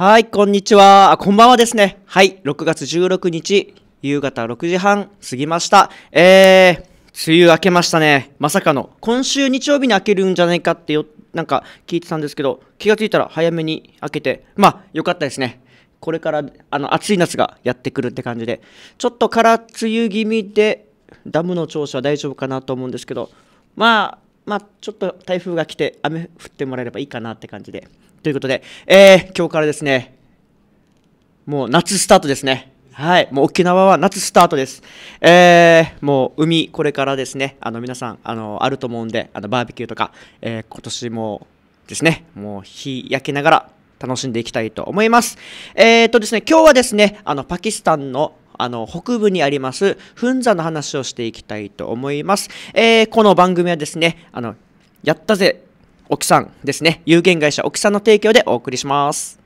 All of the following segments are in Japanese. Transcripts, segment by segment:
はい、こんにちは。こんばんはですね。はい、6月16日、夕方6時半過ぎました。えー、梅雨明けましたね。まさかの。今週日曜日に明けるんじゃないかってよ、なんか聞いてたんですけど、気がついたら早めに明けて、まあ、よかったですね。これから、あの、暑い夏がやってくるって感じで、ちょっとから梅雨気味で、ダムの調子は大丈夫かなと思うんですけど、まあ、まあ、ちょっと台風が来て雨降ってもらえればいいかなって感じでということで、えー、今日からですね、もう夏スタートですね。はい、もう沖縄は夏スタートです。えー、もう海、これからですね、あの皆さん、あのあると思うんで、あのバーベキューとか、えー、今年もですね、もう日焼けながら楽しんでいきたいと思います。えー、っとですね、今日はですね、あのパキスタンのあの、北部にあります、フンザの話をしていきたいと思います。えー、この番組はですね、あの、やったぜ奥さんですね。有限会社沖さんの提供でお送りします。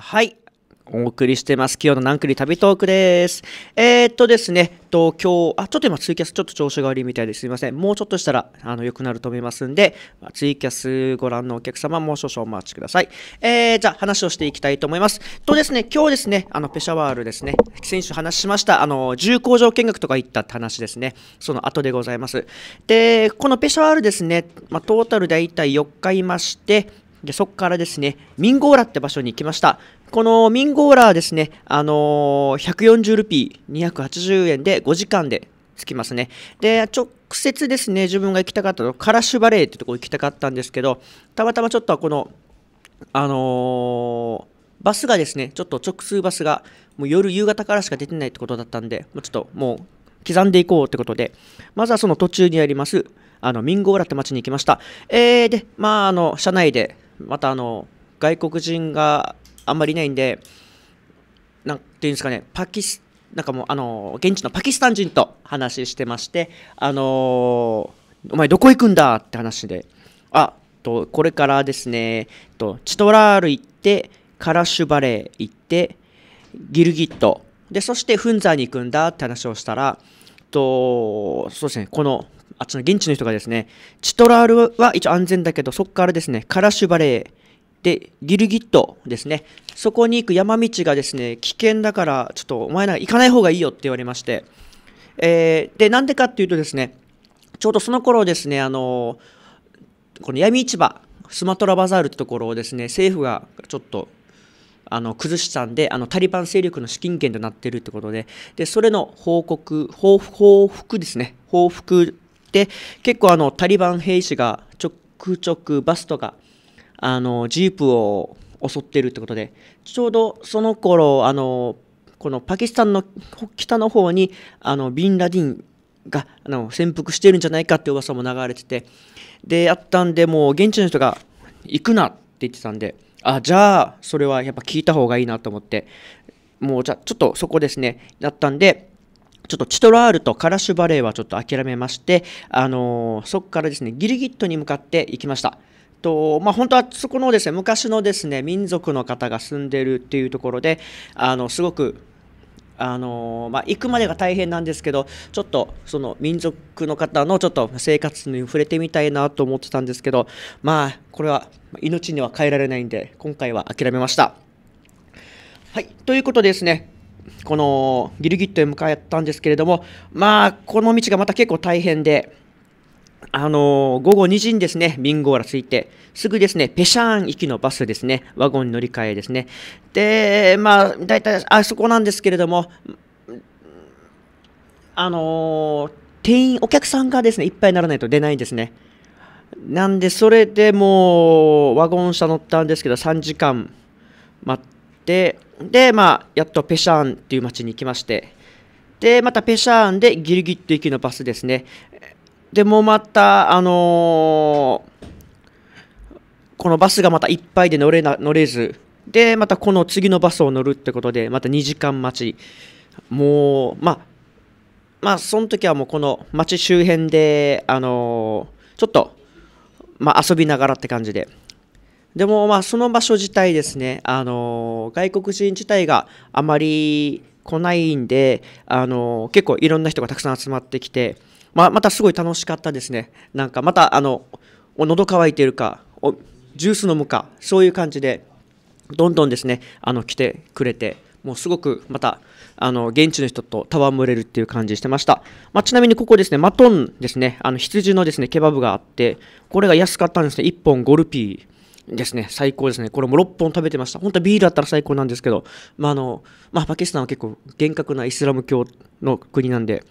はい。お送りしてます。今日の南栗旅トークです。えー、っとですね、と今日、あ、ちょっと今ツイキャスちょっと調子が悪いみたいですいません。もうちょっとしたら、あの、良くなると思いますんで、ツイキャスご覧のお客様、もう少々お待ちください。えー、じゃあ話をしていきたいと思います。とですね、今日ですね、あの、ペシャワールですね、先週話しました、あの、重工場見学とか行ったって話ですね、その後でございます。で、このペシャワールですね、まあ、トータルで大体4日いまして、でそこからですね、ミンゴーラって場所に行きました。このミンゴーラはですね、あのー、140ルピー、280円で5時間で着きますね。で、直接ですね、自分が行きたかったの、カラシュバレーってとこ行きたかったんですけど、たまたまちょっとこの、あのーバスがですね、ちょっと直通バスが、もう夜、夕方からしか出てないってことだったんで、もうちょっともう刻んでいこうってことで、まずはその途中にあります、あの、ミンゴーラって街に行きました。えー、で、まあ、あの、車内で、またあの外国人があんまりいないんでなんていうんですかねパキスなんかもうあの現地のパキスタン人と話してましてあのお前どこ行くんだって話であとこれからですねとチトラール行ってカラシュバレー行ってギルギットでそしてフンザーに行くんだって話をしたらとそうですねこのあっちの現地の人がですね、チトラールは一応安全だけど、そこからですね、カラシュバレー、で、ギルギットですね。そこに行く山道がですね、危険だから、ちょっとお前ら行かない方がいいよって言われまして。えー、で、なんでかっていうとですね、ちょうどその頃ですね、あのー、この闇市場、スマトラバザールってところをですね、政府がちょっと、あの、崩したんで、あの、タリバン勢力の資金源となっているってことで、で、それの報告、報復ですね、報復で結構あのタリバン兵士がちょくちょくバスとかあのジープを襲っているということでちょうどその頃あのこのパキスタンの北の方にあのビンラディンがあの潜伏しているんじゃないかって噂も流れててであったんでもう現地の人が行くなって言ってたんであじゃあそれはやっぱ聞いた方がいいなと思ってもうじゃあちょっとそこですねだったんでちょっとチトラールとカラシュバレーはちょっと諦めまして、あのー、そこからですね、ギルギットに向かっていきました。とまあ、本当はそこのですね昔のですね民族の方が住んでるっていうところであのすごくあのまあ、行くまでが大変なんですけどちょっとその民族の方のちょっと生活に触れてみたいなと思ってたんですけどまあこれは命には変えられないんで今回は諦めました。はいということですねこのギルギットへ向かったんですけれども、まあ、この道がまた結構大変で、あの午後2時にですね、ミンゴーラ着いて、すぐですね、ペシャーン行きのバスですね、ワゴン乗り換えですね。で、まあ、大体、あそこなんですけれども、あの店員、お客さんがですね、いっぱいにならないと出ないんですね。なんで、それでもう、ワゴン車乗ったんですけど、3時間待って、てでまあやっとペシャーンっていう町に行きましてでまたペシャーンでギルギット行きのバスですねでもまたあのー、このバスがまたいっぱいで乗れな乗れずでまたこの次のバスを乗るってことでまた2時間待ちもうまあまあその時はもうこの町周辺であのー、ちょっとまあ遊びながらって感じででも、まあ、その場所自体ですね、あの外国人自体があまり来ないんで、あの結構いろんな人がたくさん集まってきて、まあ、またすごい楽しかったですね。なんかまたあの喉乾いてるかおジュース飲むかそういう感じでどんどんですねあの来てくれてもうすごくまたあの現地の人と戯れるっていう感じしてました、まあ、ちなみにここですねマトンですねあの羊のですねケバブがあってこれが安かったんですね1本5ルピーですね、最高ですね。これも6本食べてました。本当はビールあったら最高なんですけど、まああの、まあパキスタンは結構厳格なイスラム教の国なんで、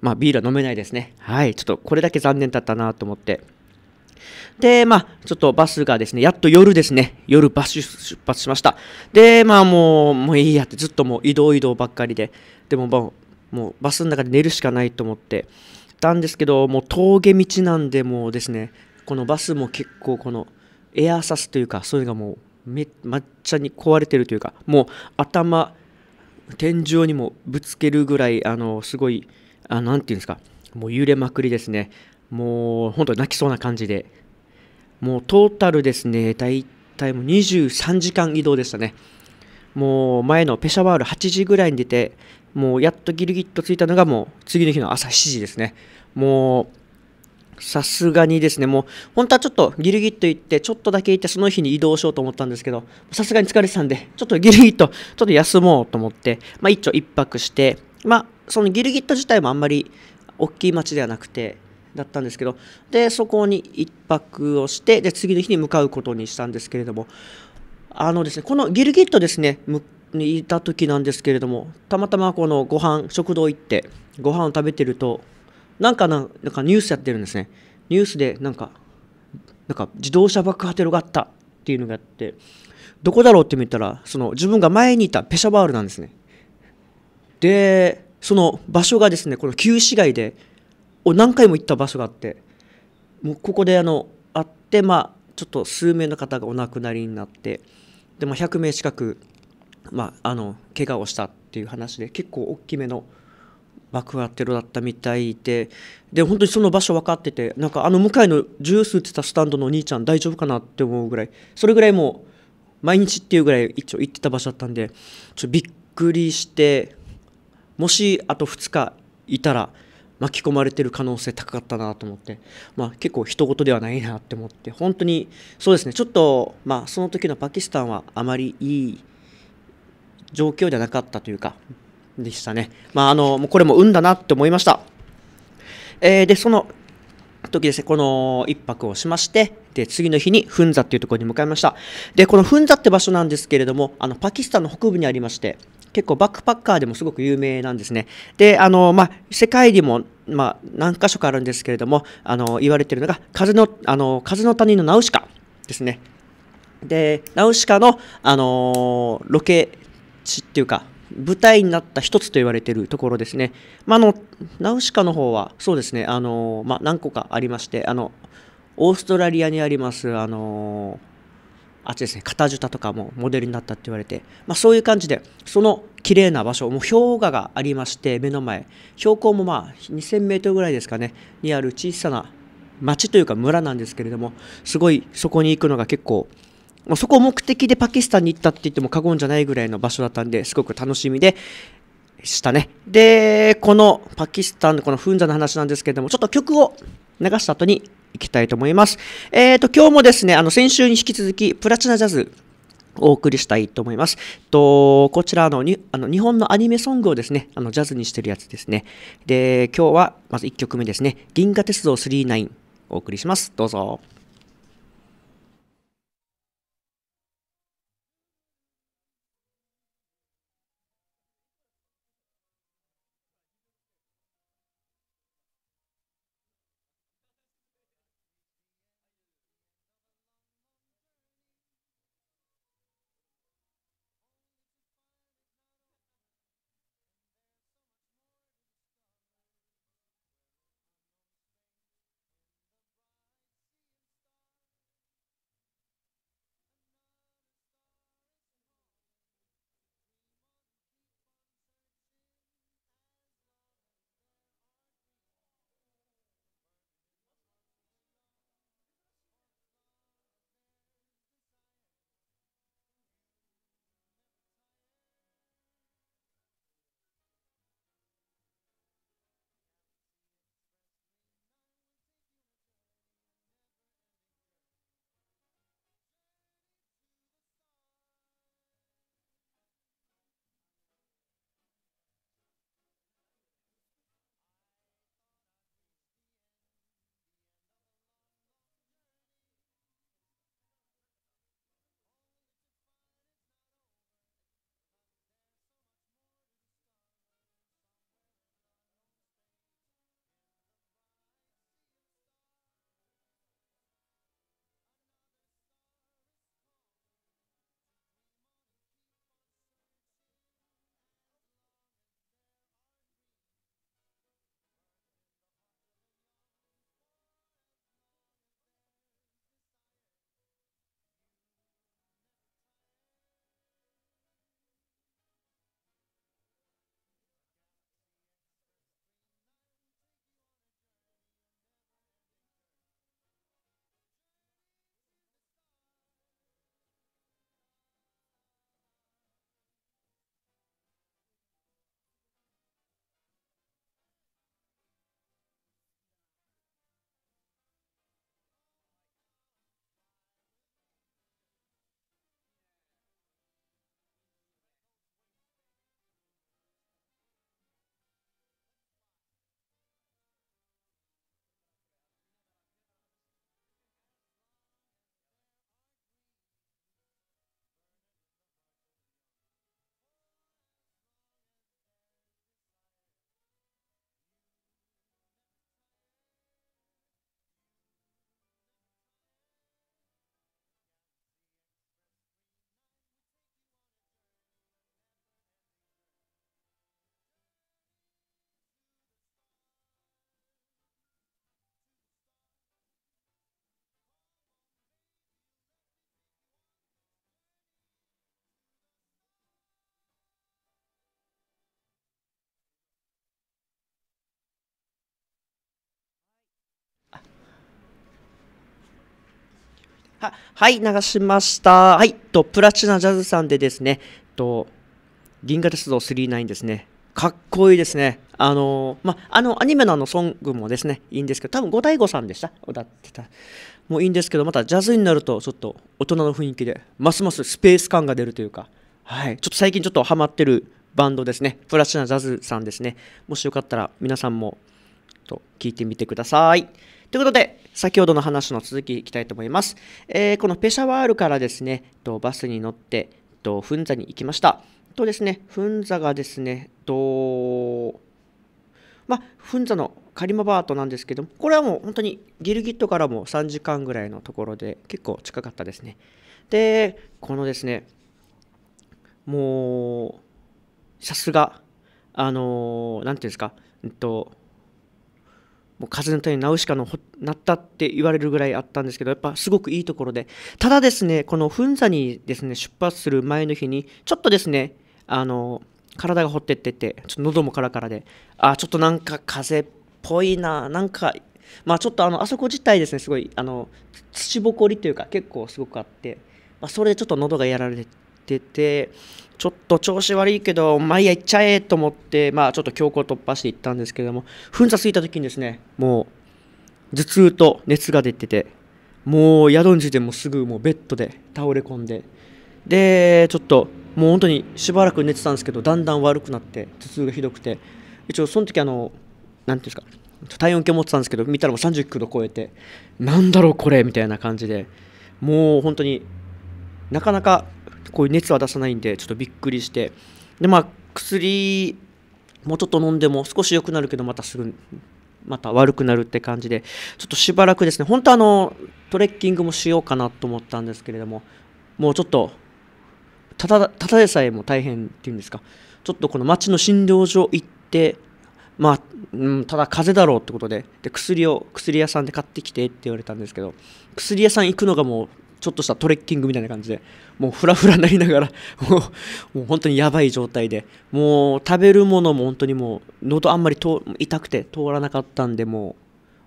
まあビールは飲めないですね。はい、ちょっとこれだけ残念だったなと思って。で、まあ、ちょっとバスがですね、やっと夜ですね、夜バス出発しました。で、まあもう、もういいやって、ずっともう移動移動ばっかりで、でももう、もうバスの中で寝るしかないと思って、たんですけど、もう峠道なんで、もうですね、このバスも結構この、エアーサスというかそういうのがもうめ抹茶に壊れてるというかもう頭天井にもぶつけるぐらいあのすごい何て言うんですかもう揺れまくりですねもう本当に泣きそうな感じでもうトータルですね大体もう23時間移動でしたねもう前のペシャワール8時ぐらいに出てもうやっとギリギリと着いたのがもう次の日の朝7時ですねもうさすがにですね、もう、本当はちょっとギリギリと行って、ちょっとだけ行って、その日に移動しようと思ったんですけど、さすがに疲れてたんで、ちょっとギリギリと、ちょっと休もうと思って、まあ、一丁一泊して、まあ、そのギルギット自体もあんまり大きい町ではなくて、だったんですけど、で、そこに一泊をして、で、次の日に向かうことにしたんですけれども、あのですね、このギルギットですね、にいた時なんですけれども、たまたまこのご飯、食堂行って、ご飯を食べてると、なんかな、なんかニュースやってるんですね。ニュースで、なんか、なんか自動車爆破テロがあったっていうのがあって、どこだろうって見たら、その自分が前にいたペシャバールなんですね。で、その場所がですね、この旧市街で、何回も行った場所があって、もうここであの、あって、まあ、ちょっと数名の方がお亡くなりになって、で、まあ、100名近く、まあ、あの、怪我をしたっていう話で、結構大きめの、枠がテロだったみたいでで本当にその場所分かっててなんかあの向かいのジュース売ってたスタンドのお兄ちゃん大丈夫かなって思うぐらいそれぐらいもう毎日っていうぐらい一応行ってた場所だったんでちょびっくりしてもしあと2日いたら巻き込まれてる可能性高かったなと思って、まあ、結構と事ではないなって思って本当にそうですねちょっと、まあ、その時のパキスタンはあまりいい状況ではなかったというかでしたね。まあ、あの、これも運だなって思いました。えー、で、その時ですね、この1泊をしまして、で、次の日にフンザっていうところに向かいました。で、このフンザって場所なんですけれども、あの、パキスタンの北部にありまして、結構バックパッカーでもすごく有名なんですね。で、あの、まあ、世界にも、まあ、何箇所かあるんですけれども、あの、言われてるのが、風の、あの、風の谷のナウシカですね。で、ナウシカの、あのロケ地っていうか、舞台になった一つと言われているところですね。まあ、あのナウシカの方はそうですねあの、まあ、何個かありましてあのオーストラリアにありますあのあっちですね片ジュタとかもモデルになったって言われて、まあ、そういう感じでその綺麗な場所もう氷河がありまして目の前標高もまあ2000メートルぐらいですかねにある小さな町というか村なんですけれどもすごいそこに行くのが結構まあ、そこを目的でパキスタンに行ったって言っても過言じゃないぐらいの場所だったんですごく楽しみでしたね。で、このパキスタンのこのフンザの話なんですけれども、ちょっと曲を流した後に行きたいと思います。えっ、ー、と、今日もですね、あの、先週に引き続き、プラチナジャズお送りしたいと思います。とこちらのにあの日本のアニメソングをですね、あのジャズにしてるやつですね。で、今日はまず1曲目ですね、銀河鉄道39お送りします。どうぞ。は、い、流しました。はい、と、プラチナジャズさんでですね、と、銀河鉄道39ですね。かっこいいですね。あのま、あの、アニメのあの、ソングもですね、いいんですけど、多分、五大悟さんでした歌ってた。もういいんですけど、またジャズになると、ちょっと大人の雰囲気で、ますますスペース感が出るというか、はい、ちょっと最近ちょっとハマってるバンドですね。プラチナジャズさんですね。もしよかったら、皆さんも、と、聞いてみてください。ということで、先ほどの話の続きいきたいと思います。えー、このペシャワールからですね、とバスに乗って、とフンザに行きました。とですね、フンザがですね、と、まあ、フンザのカリマバートなんですけども、これはもう本当にギルギットからも3時間ぐらいのところで結構近かったですね。で、このですね、もう、さすが、あのー、なんていうんですか、えっと、もう風の谷ナウシカのなったって言われるぐらいあったんですけど、やっぱすごくいいところで、ただですね、この噴座にですね、出発する前の日に、ちょっとですね、あの、体がほってってて、ちょっと喉もカラカラで、あ、ちょっとなんか風っぽいな、なんか、まあちょっとあの、あそこ自体ですね、すごい、あの、土ぼこりというか、結構すごくあって、まあ、それでちょっと喉がやられてて、ちょっと調子悪いけど、毎夜行っちゃえと思って、まあちょっと強行突破していったんですけれども、噴射ついた時にですね、もう頭痛と熱が出てて、もう宿んじでてもすぐもうベッドで倒れ込んで、で、ちょっともう本当にしばらく寝てたんですけど、だんだん悪くなって、頭痛がひどくて、一応その時あの、なんていうんですか、体温計持ってたんですけど見たらもう39度超えてなんだろうこれみたいな感じでもう本当になかなかこういう熱は出さないんでちょっとびっくりしてでまあ薬もうちょっと飲んでも少し良くなるけどまたすぐまた悪くなるって感じでちょっとしばらくですね本当あのトレッキングもしようかなと思ったんですけれどももうちょっとただただでさえも大変っていうんですかちょっとこの町の診療所行ってまあ、うん、ただ風邪だろうってことでで薬を薬屋さんで買ってきてって言われたんですけど薬屋さん行くのがもうちょっとしたトレッキングみたいな感じでもうフラフラになりながら もうもう本当にやばい状態でもう食べるものも本当にもう喉あんまり痛くて通らなかったんでも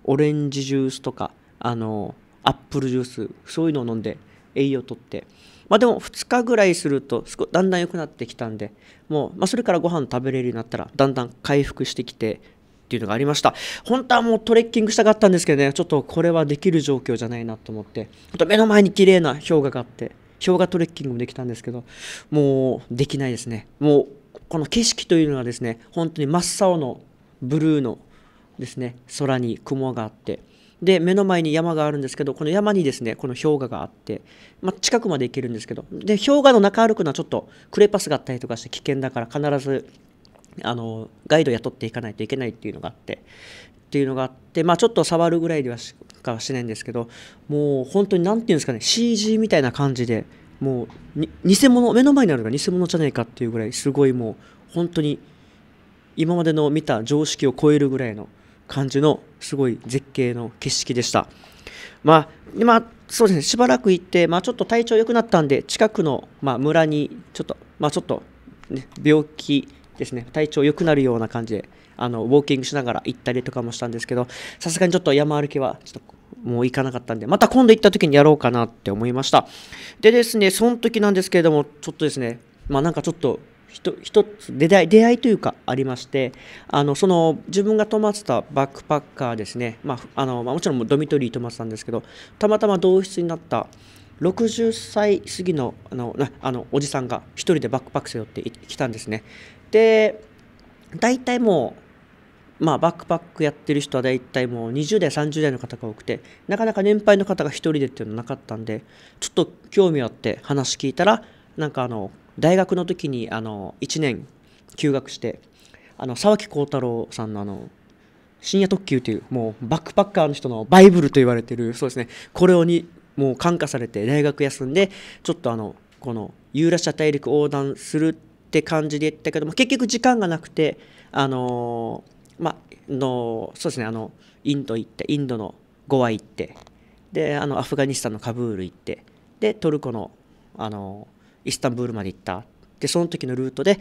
うオレンジジュースとかあのアップルジュースそういうのを飲んで栄養をとってまあでも2日ぐらいするとだんだん良くなってきたんでもう、まあ、それからご飯食べれるようになったらだんだん回復してきてっていうのがありました本当はもうトレッキングしたかったんですけどねちょっとこれはできる状況じゃないなと思ってあと目の前に綺麗な氷河があって氷河トレッキングもできたんですけどもうできないですねもうこの景色というのはですね本当に真っ青のブルーのですね空に雲があってで目の前に山があるんですけどこの山にですねこの氷河があって、まあ、近くまで行けるんですけどで氷河の中歩くのはちょっとクレパスがあったりとかして危険だから必ずあのガイド雇っていかないといけないっていうのがあってっていうのがあってまあちょっと触るぐらいではしかはしないんですけどもう本当に何て言うんですかね CG みたいな感じでもう偽物目の前にあるのが偽物じゃないかっていうぐらいすごいもう本当に今までの見た常識を超えるぐらいの感じのすごい絶景の景色でした。まあ、まあ、そうですね、しばらく行って、まあ、ちょっと体調良くなったんで、近くの、まあ、村に、ちょっと、まあ、ちょっと、ね、病気ですね体調良くなるような感じであのウォーキングしながら行ったりとかもしたんですけどさすがにちょっと山歩きはちょっともう行かなかったんで、また今度行った時にやろうかなって思いました。でですね、その時なんですけれども、ちょっとですね、まあなんかちょっと、一つ出会い出会いというかありましてあのその自分が泊まってたバックパッカーですね、まあ、あのまあ、もちろんドミトリー泊まってたんですけどたまたま同室になった60歳過ぎのあのあのおじさんが1人でバックパック背負ってきたんですねで大体もう、まあ、バックパックやってる人は大体もう20代30代の方が多くてなかなか年配の方が1人でっていうのはなかったんでちょっと興味あって話聞いたらなんかあの大学の時にあの1年休学してあの沢木幸太郎さんのあの深夜特急というもうバックパッカーの人のバイブルと言われてるそうですねこれをにもう感化されて大学休んでちょっとあのこのユーラシア大陸横断するって感じで言ったけども結局時間がなくてあのー、まあのそうですねあのインド行ってインドのゴア行ってであのアフガニスタンのカブール行ってでトルコのあのイスタンブールまで行ったでその時のルートで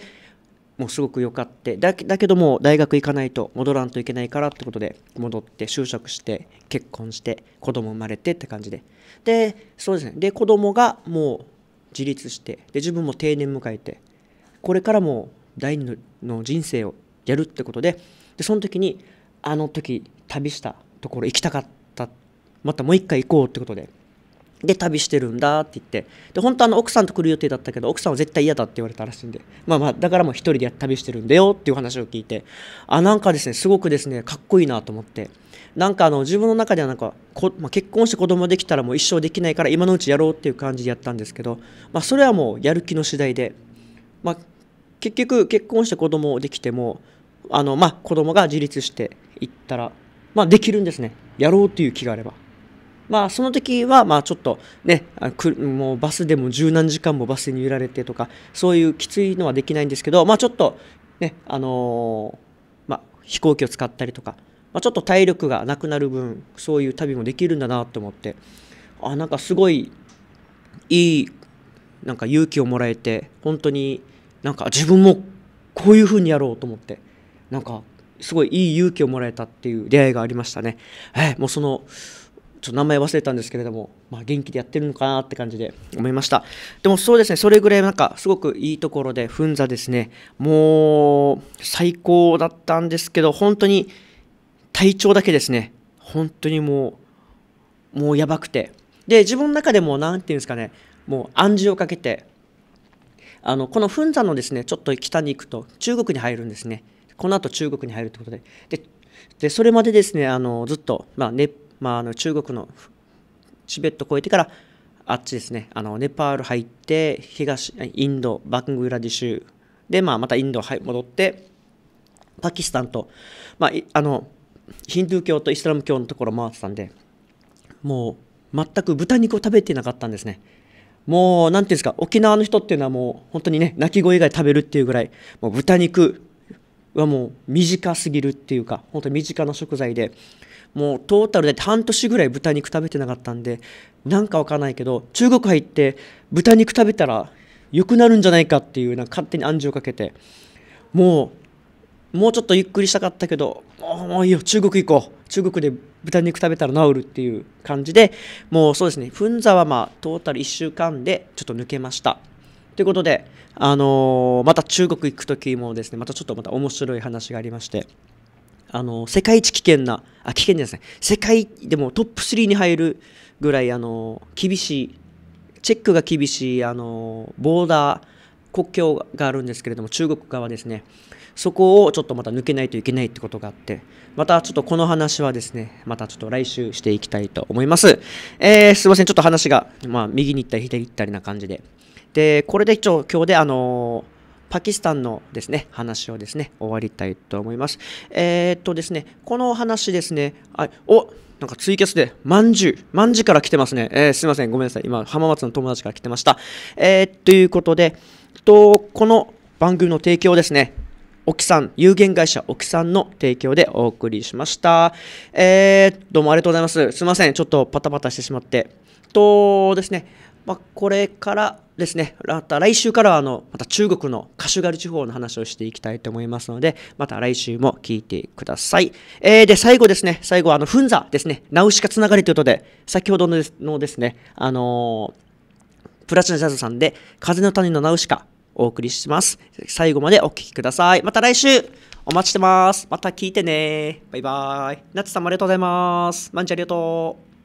もうすごく良かっだだけども大学行かないと戻らんといけないからってことで戻って就職して結婚して子供生まれてって感じででそうですねで子供がもう自立してで自分も定年迎えてこれからも第二の人生をやるってことででその時にあの時旅したところ行きたかったまたもう一回行こうってことでで旅してるんだって言ってで本当あの奥さんと来る予定だったけど奥さんは絶対嫌だって言われたらしいんでまあまあだからもう一人で旅してるんだよっていう話を聞いてあなんかですねすごくですねかっこいいなと思ってなんかあの自分の中ではなんかこ、まあ、結婚して子供できたらもう一生できないから今のうちやろうっていう感じでやったんですけど、まあ、それはもうやる気の次第で、まあ、結局結婚して子供できてもあのまあ子供が自立していったらまあできるんですねやろうという気があればまあその時はまあちょっとねもうバスでも十何時間もバスに揺られてとかそういうきついのはできないんですけどまあちょっとねあのまあ飛行機を使ったりとか、まあ、ちょっと体力がなくなる分そういう旅もできるんだなと思ってあなんかすごいいいなんか勇気をもらえて本当になんか自分もこういうふうにやろうと思ってなんかすごいいい勇気をもらえたっていう出会いがありましたね。えー、もうそのちょっと名前忘れたんですけれども、まあ、元気でやってるのかなって感じで思いましたでもそうですねそれぐらいなんかすごくいいところでふんざですねもう最高だったんですけど本当に体調だけですね本当にもうもうやばくてで自分の中でも何て言うんですかねもう暗示をかけてあのこの墳山のですねちょっと北に行くと中国に入るんですねこの後中国に入るということででそれまでですねあのずっと、まあねまあ、あの中国のチベット越えてからあっちですねあのネパール入って東インドバングラディシュで、まあ、またインド戻ってパキスタンと、まあ、あのヒンドゥー教とイスラム教のところ回ってたんでもう全く豚肉を食べてなかったんですね。もう、なんていうんですか、沖縄の人っていうのはもう、本当にね、鳴き声以外食べるっていうぐらい、もう豚肉はもう短すぎるっていうか、本当に身近な食材で、もうトータルで半年ぐらい豚肉食べてなかったんで、なんかわかんないけど、中国入って豚肉食べたら良くなるんじゃないかっていう、なんか勝手に暗示をかけて、もう、もうちょっとゆっくりしたかったけど、もういいよ、中国行こう。中国で豚肉食べたら治るっていう感じで、もうそうですね、噴座はまあ、トータル1週間でちょっと抜けました。ということで、あのー、また中国行く時もですね、またちょっとまた面白い話がありまして、あの世界一危険な、あ、危険ですね、世界でもトップ3に入るぐらい、あの厳しい、チェックが厳しい、あのボーダー、国境があるんですけれども、中国側ですね、そこをちょっとまた抜けないといけないってことがあって、またちょっとこの話はですね、またちょっと来週していきたいと思います。えー、すいません、ちょっと話が、まあ、右に行ったり左に行ったりな感じで。で、これで一応今日であのーパキスタンのですね、話をですね、終わりたいと思います。えー、っとですね、この話ですね、あおなんかツイキャスで、まんじゅう、まんじから来てますね。えー、すいません、ごめんなさい。今、浜松の友達から来てました。えー、ということで、と、この番組の提供ですね、沖さん、有限会社沖さんの提供でお送りしました。えー、どうもありがとうございます。すいません、ちょっとパタパタしてしまって。とですね、まあ、これからですね、また来週からはあの、また中国のカシュガル地方の話をしていきたいと思いますので、また来週も聞いてください。えー、で、最後ですね、最後はあの、フンザですね、ナウシカつながりということで、先ほどのですね、あのー、プラチナジャズさんで、風の谷のナウシカお送りします。最後までお聴きください。また来週お待ちしてます。また聞いてね。バイバイ。夏さんもありがとうございます。マンチありがとう。